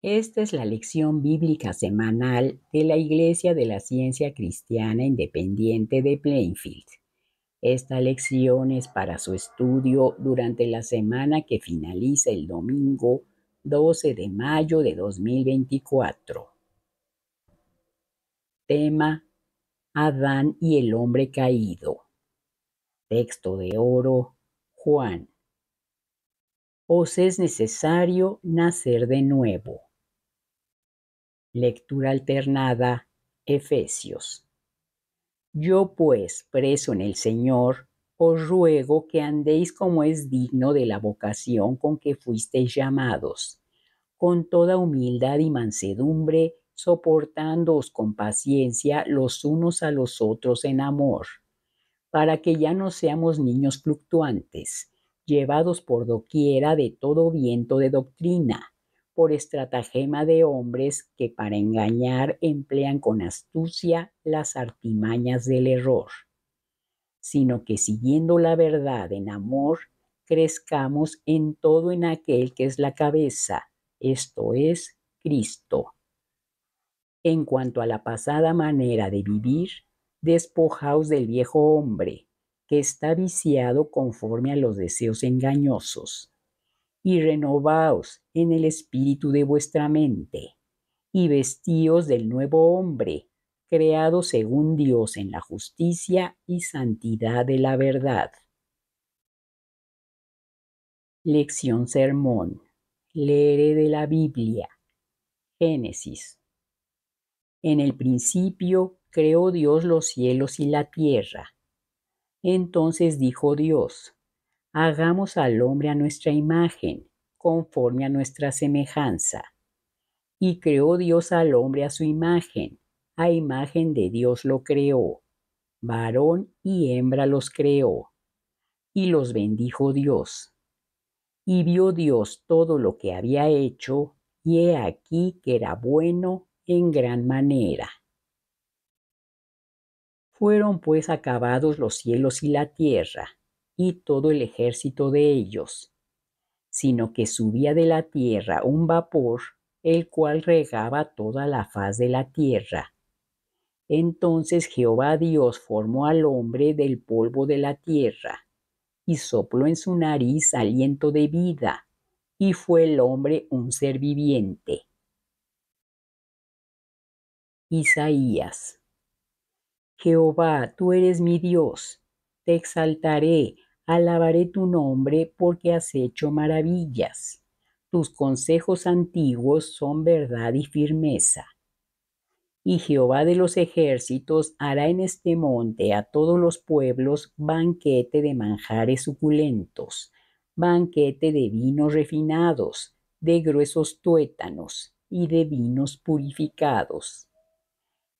Esta es la lección bíblica semanal de la Iglesia de la Ciencia Cristiana Independiente de Plainfield. Esta lección es para su estudio durante la semana que finaliza el domingo 12 de mayo de 2024. Tema Adán y el hombre caído. Texto de oro Juan. Os es necesario nacer de nuevo. Lectura alternada, Efesios. Yo pues, preso en el Señor, os ruego que andéis como es digno de la vocación con que fuisteis llamados, con toda humildad y mansedumbre, soportándoos con paciencia los unos a los otros en amor, para que ya no seamos niños fluctuantes, llevados por doquiera de todo viento de doctrina por estratagema de hombres que para engañar emplean con astucia las artimañas del error, sino que siguiendo la verdad en amor, crezcamos en todo en aquel que es la cabeza, esto es, Cristo. En cuanto a la pasada manera de vivir, despojaos del viejo hombre, que está viciado conforme a los deseos engañosos y renovaos en el espíritu de vuestra mente, y vestíos del nuevo hombre, creado según Dios en la justicia y santidad de la verdad. Lección Sermón. Leeré de la Biblia. Génesis. En el principio creó Dios los cielos y la tierra. Entonces dijo Dios, hagamos al hombre a nuestra imagen, conforme a nuestra semejanza. Y creó Dios al hombre a su imagen, a imagen de Dios lo creó, varón y hembra los creó. Y los bendijo Dios. Y vio Dios todo lo que había hecho, y he aquí que era bueno en gran manera. Fueron pues acabados los cielos y la tierra, y todo el ejército de ellos, sino que subía de la tierra un vapor, el cual regaba toda la faz de la tierra. Entonces Jehová Dios formó al hombre del polvo de la tierra, y sopló en su nariz aliento de vida, y fue el hombre un ser viviente. Isaías. Jehová, tú eres mi Dios, te exaltaré, Alabaré tu nombre porque has hecho maravillas. Tus consejos antiguos son verdad y firmeza. Y Jehová de los ejércitos hará en este monte a todos los pueblos banquete de manjares suculentos, banquete de vinos refinados, de gruesos tuétanos y de vinos purificados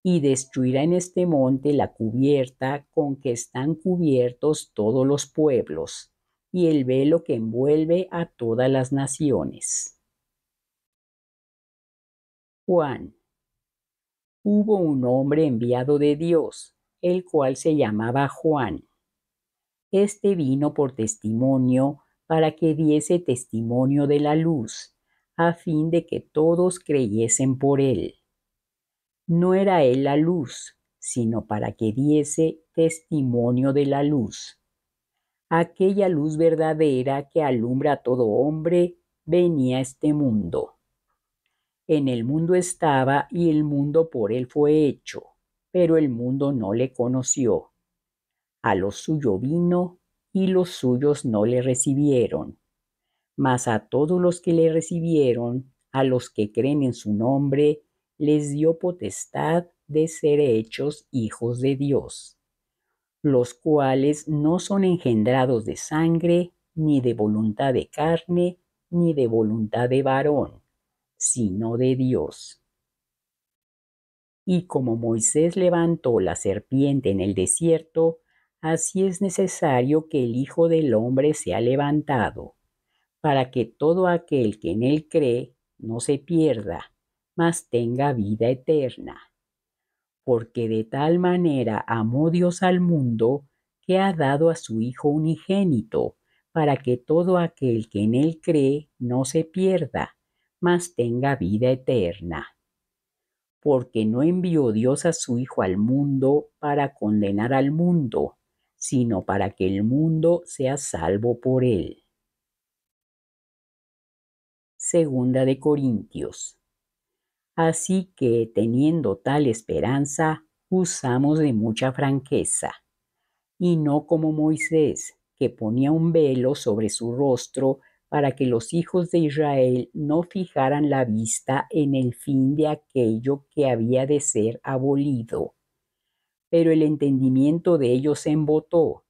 y destruirá en este monte la cubierta con que están cubiertos todos los pueblos y el velo que envuelve a todas las naciones. Juan. Hubo un hombre enviado de Dios, el cual se llamaba Juan. Este vino por testimonio para que diese testimonio de la luz, a fin de que todos creyesen por él no era él la luz, sino para que diese testimonio de la luz. Aquella luz verdadera que alumbra a todo hombre venía a este mundo. En el mundo estaba y el mundo por él fue hecho, pero el mundo no le conoció. A lo suyo vino y los suyos no le recibieron. Mas a todos los que le recibieron, a los que creen en su nombre, les dio potestad de ser hechos hijos de Dios, los cuales no son engendrados de sangre, ni de voluntad de carne, ni de voluntad de varón, sino de Dios. Y como Moisés levantó la serpiente en el desierto, así es necesario que el Hijo del Hombre sea levantado, para que todo aquel que en él cree no se pierda, mas tenga vida eterna. Porque de tal manera amó Dios al mundo que ha dado a su Hijo unigénito, para que todo aquel que en él cree no se pierda, mas tenga vida eterna. Porque no envió Dios a su Hijo al mundo para condenar al mundo, sino para que el mundo sea salvo por él. Segunda de Corintios Así que, teniendo tal esperanza, usamos de mucha franqueza, y no como Moisés, que ponía un velo sobre su rostro para que los hijos de Israel no fijaran la vista en el fin de aquello que había de ser abolido. Pero el entendimiento de ellos se embotó,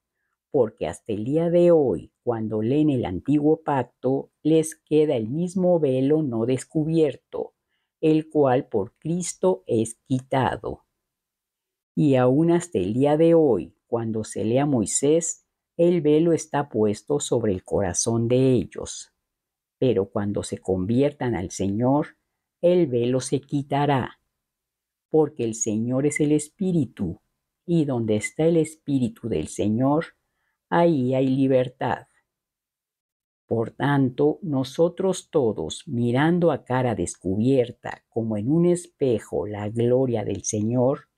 porque hasta el día de hoy, cuando leen el antiguo pacto, les queda el mismo velo no descubierto, el cual por Cristo es quitado. Y aún hasta el día de hoy, cuando se lee a Moisés, el velo está puesto sobre el corazón de ellos. Pero cuando se conviertan al Señor, el velo se quitará, porque el Señor es el Espíritu, y donde está el Espíritu del Señor, ahí hay libertad. Por tanto, nosotros todos, mirando a cara descubierta, como en un espejo, la gloria del Señor,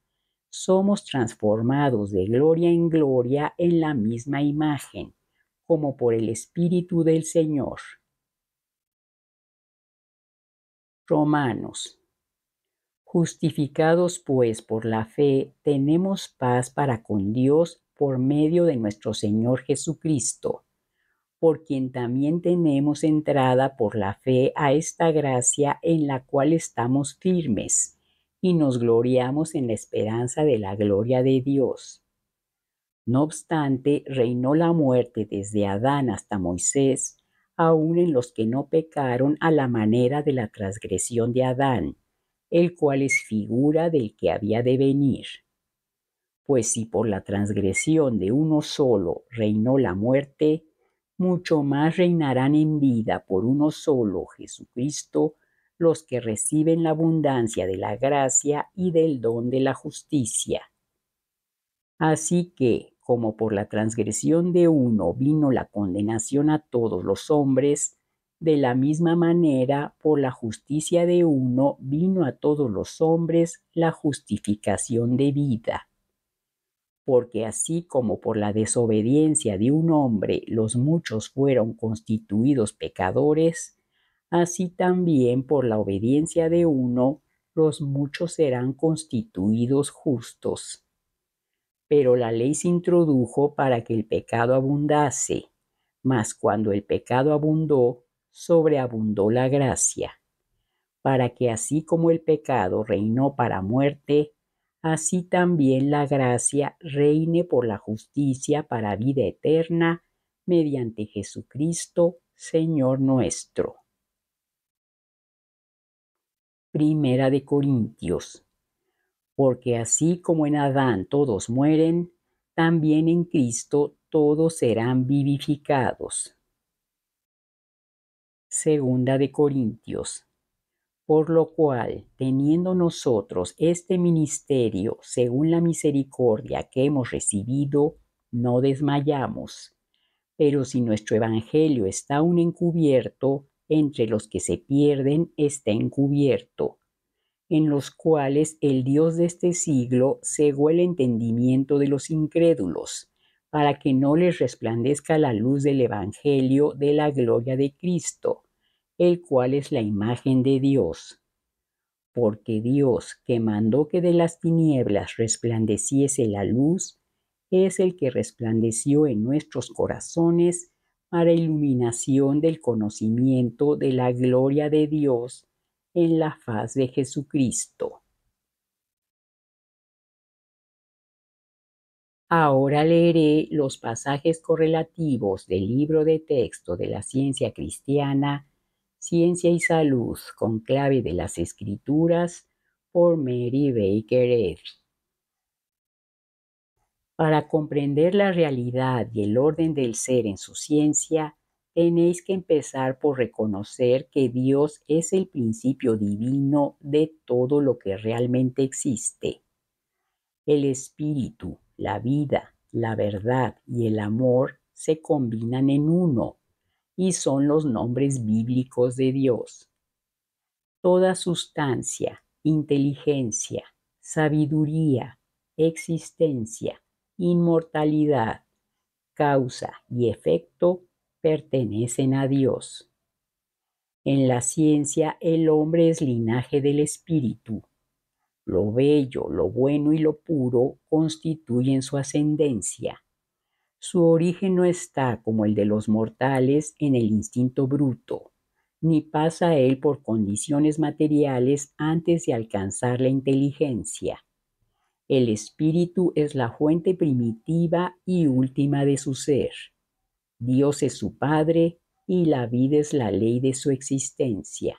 somos transformados de gloria en gloria en la misma imagen, como por el Espíritu del Señor. Romanos. Justificados pues por la fe, tenemos paz para con Dios por medio de nuestro Señor Jesucristo por quien también tenemos entrada por la fe a esta gracia en la cual estamos firmes y nos gloriamos en la esperanza de la gloria de Dios. No obstante, reinó la muerte desde Adán hasta Moisés, aun en los que no pecaron a la manera de la transgresión de Adán, el cual es figura del que había de venir. Pues si por la transgresión de uno solo reinó la muerte, mucho más reinarán en vida por uno solo, Jesucristo, los que reciben la abundancia de la gracia y del don de la justicia. Así que, como por la transgresión de uno vino la condenación a todos los hombres, de la misma manera, por la justicia de uno vino a todos los hombres la justificación de vida porque así como por la desobediencia de un hombre los muchos fueron constituidos pecadores, así también por la obediencia de uno los muchos serán constituidos justos. Pero la ley se introdujo para que el pecado abundase, mas cuando el pecado abundó, sobreabundó la gracia, para que así como el pecado reinó para muerte, así también la gracia reine por la justicia para vida eterna, mediante Jesucristo, Señor nuestro. Primera de Corintios. Porque así como en Adán todos mueren, también en Cristo todos serán vivificados. Segunda de Corintios por lo cual, teniendo nosotros este ministerio, según la misericordia que hemos recibido, no desmayamos. Pero si nuestro Evangelio está aún encubierto, entre los que se pierden está encubierto, en los cuales el Dios de este siglo cegó el entendimiento de los incrédulos, para que no les resplandezca la luz del Evangelio de la gloria de Cristo el cual es la imagen de Dios. Porque Dios, que mandó que de las tinieblas resplandeciese la luz, es el que resplandeció en nuestros corazones para iluminación del conocimiento de la gloria de Dios en la faz de Jesucristo. Ahora leeré los pasajes correlativos del libro de texto de la ciencia cristiana Ciencia y Salud, con clave de las escrituras, por Mary Baker Eddy. Para comprender la realidad y el orden del ser en su ciencia, tenéis que empezar por reconocer que Dios es el principio divino de todo lo que realmente existe. El espíritu, la vida, la verdad y el amor se combinan en uno y son los nombres bíblicos de Dios. Toda sustancia, inteligencia, sabiduría, existencia, inmortalidad, causa y efecto pertenecen a Dios. En la ciencia el hombre es linaje del espíritu. Lo bello, lo bueno y lo puro constituyen su ascendencia. Su origen no está, como el de los mortales, en el instinto bruto, ni pasa él por condiciones materiales antes de alcanzar la inteligencia. El espíritu es la fuente primitiva y última de su ser. Dios es su Padre y la vida es la ley de su existencia.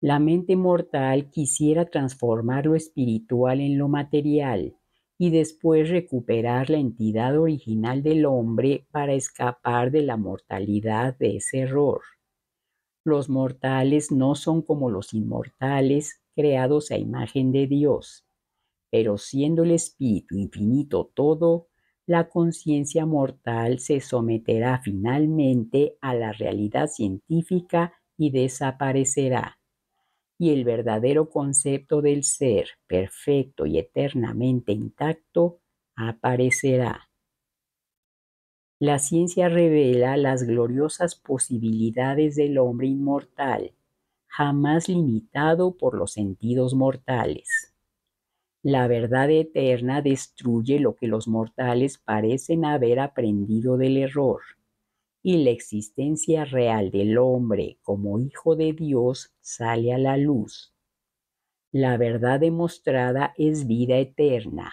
La mente mortal quisiera transformar lo espiritual en lo material, y después recuperar la entidad original del hombre para escapar de la mortalidad de ese error. Los mortales no son como los inmortales creados a imagen de Dios, pero siendo el espíritu infinito todo, la conciencia mortal se someterá finalmente a la realidad científica y desaparecerá y el verdadero concepto del ser perfecto y eternamente intacto aparecerá. La ciencia revela las gloriosas posibilidades del hombre inmortal, jamás limitado por los sentidos mortales. La verdad eterna destruye lo que los mortales parecen haber aprendido del error y la existencia real del hombre como hijo de Dios sale a la luz. La verdad demostrada es vida eterna.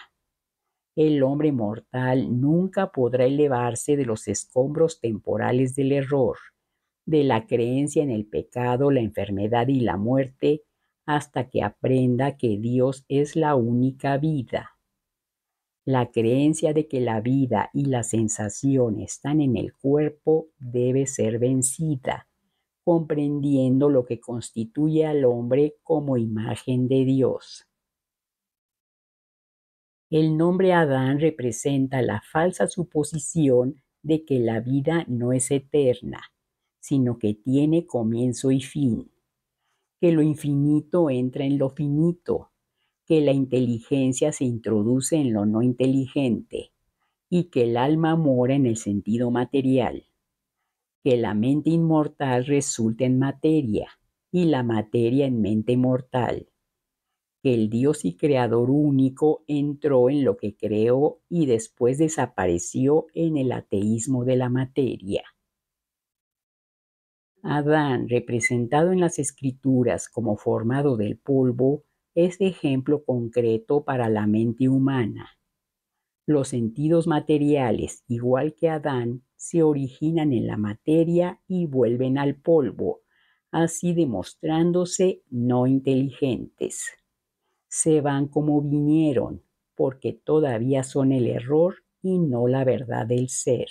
El hombre mortal nunca podrá elevarse de los escombros temporales del error, de la creencia en el pecado, la enfermedad y la muerte, hasta que aprenda que Dios es la única vida. La creencia de que la vida y la sensación están en el cuerpo debe ser vencida, comprendiendo lo que constituye al hombre como imagen de Dios. El nombre Adán representa la falsa suposición de que la vida no es eterna, sino que tiene comienzo y fin, que lo infinito entra en lo finito, que la inteligencia se introduce en lo no inteligente y que el alma mora en el sentido material, que la mente inmortal resulta en materia y la materia en mente mortal, que el Dios y Creador único entró en lo que creó y después desapareció en el ateísmo de la materia. Adán, representado en las escrituras como formado del polvo, es este ejemplo concreto para la mente humana. Los sentidos materiales, igual que Adán, se originan en la materia y vuelven al polvo, así demostrándose no inteligentes. Se van como vinieron, porque todavía son el error y no la verdad del ser.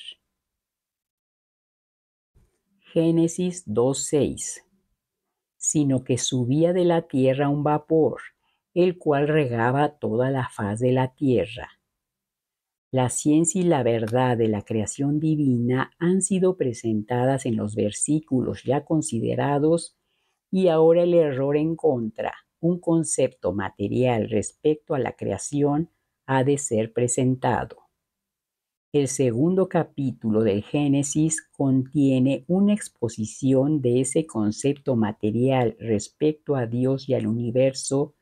Génesis 2.6 sino que subía de la tierra un vapor, el cual regaba toda la faz de la tierra. La ciencia y la verdad de la creación divina han sido presentadas en los versículos ya considerados y ahora el error en contra, un concepto material respecto a la creación, ha de ser presentado. El segundo capítulo del Génesis contiene una exposición de ese concepto material respecto a Dios y al universo,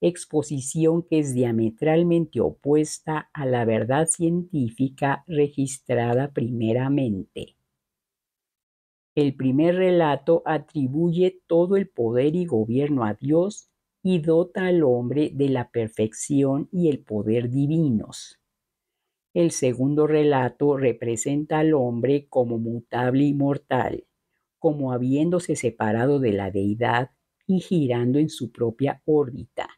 exposición que es diametralmente opuesta a la verdad científica registrada primeramente. El primer relato atribuye todo el poder y gobierno a Dios y dota al hombre de la perfección y el poder divinos. El segundo relato representa al hombre como mutable y mortal, como habiéndose separado de la deidad y girando en su propia órbita.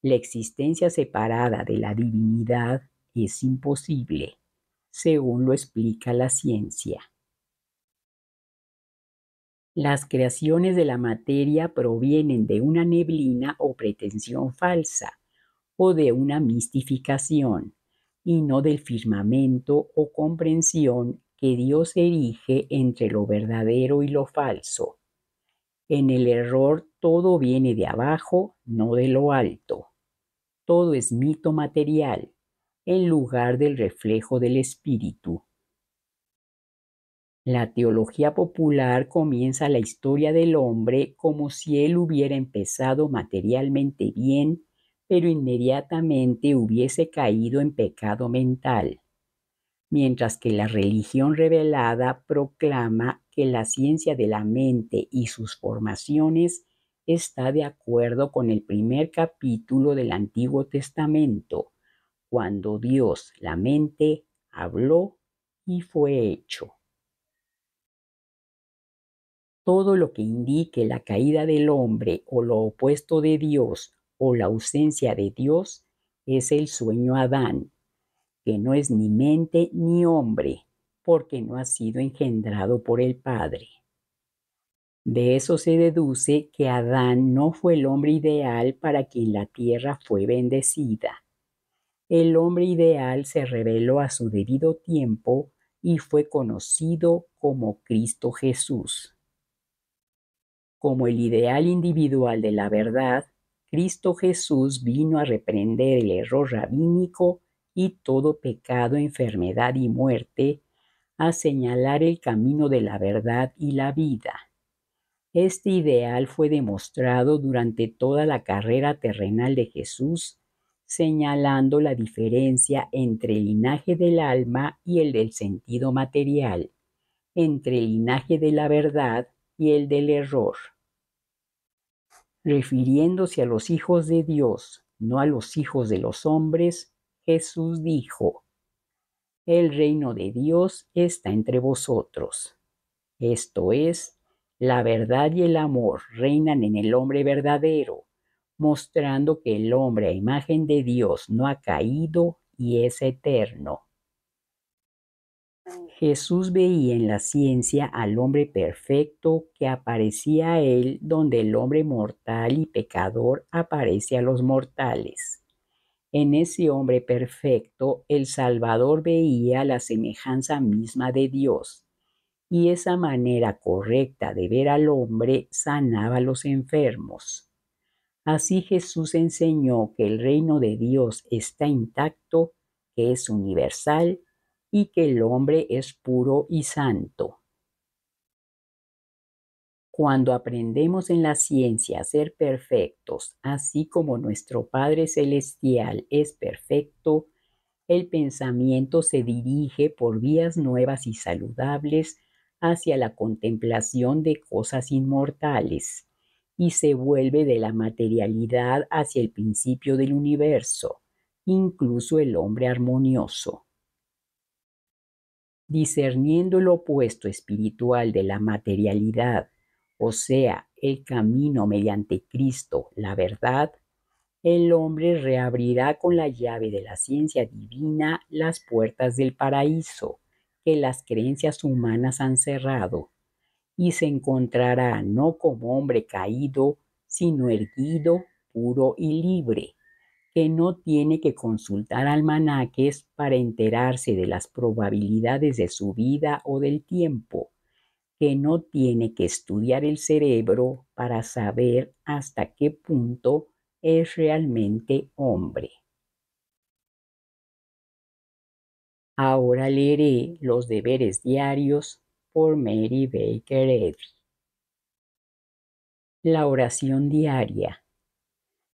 La existencia separada de la divinidad es imposible, según lo explica la ciencia. Las creaciones de la materia provienen de una neblina o pretensión falsa o de una mistificación y no del firmamento o comprensión que Dios erige entre lo verdadero y lo falso. En el error todo viene de abajo, no de lo alto. Todo es mito material, en lugar del reflejo del espíritu. La teología popular comienza la historia del hombre como si él hubiera empezado materialmente bien pero inmediatamente hubiese caído en pecado mental, mientras que la religión revelada proclama que la ciencia de la mente y sus formaciones está de acuerdo con el primer capítulo del Antiguo Testamento, cuando Dios, la mente, habló y fue hecho. Todo lo que indique la caída del hombre o lo opuesto de Dios o la ausencia de Dios es el sueño Adán, que no es ni mente ni hombre, porque no ha sido engendrado por el Padre. De eso se deduce que Adán no fue el hombre ideal para quien la tierra fue bendecida. El hombre ideal se reveló a su debido tiempo y fue conocido como Cristo Jesús. Como el ideal individual de la verdad, Cristo Jesús vino a reprender el error rabínico y todo pecado, enfermedad y muerte, a señalar el camino de la verdad y la vida. Este ideal fue demostrado durante toda la carrera terrenal de Jesús, señalando la diferencia entre el linaje del alma y el del sentido material, entre el linaje de la verdad y el del error refiriéndose a los hijos de Dios, no a los hijos de los hombres, Jesús dijo, El reino de Dios está entre vosotros. Esto es, la verdad y el amor reinan en el hombre verdadero, mostrando que el hombre a imagen de Dios no ha caído y es eterno. Jesús veía en la ciencia al hombre perfecto que aparecía a él donde el hombre mortal y pecador aparece a los mortales. En ese hombre perfecto el Salvador veía la semejanza misma de Dios, y esa manera correcta de ver al hombre sanaba a los enfermos. Así Jesús enseñó que el reino de Dios está intacto, que es universal y que el hombre es puro y santo. Cuando aprendemos en la ciencia a ser perfectos, así como nuestro Padre Celestial es perfecto, el pensamiento se dirige por vías nuevas y saludables hacia la contemplación de cosas inmortales y se vuelve de la materialidad hacia el principio del universo, incluso el hombre armonioso discerniendo el opuesto espiritual de la materialidad, o sea, el camino mediante Cristo, la verdad, el hombre reabrirá con la llave de la ciencia divina las puertas del paraíso que las creencias humanas han cerrado, y se encontrará no como hombre caído, sino erguido, puro y libre, que no tiene que consultar almanaques para enterarse de las probabilidades de su vida o del tiempo, que no tiene que estudiar el cerebro para saber hasta qué punto es realmente hombre. Ahora leeré los deberes diarios por Mary Baker Eddy. La oración diaria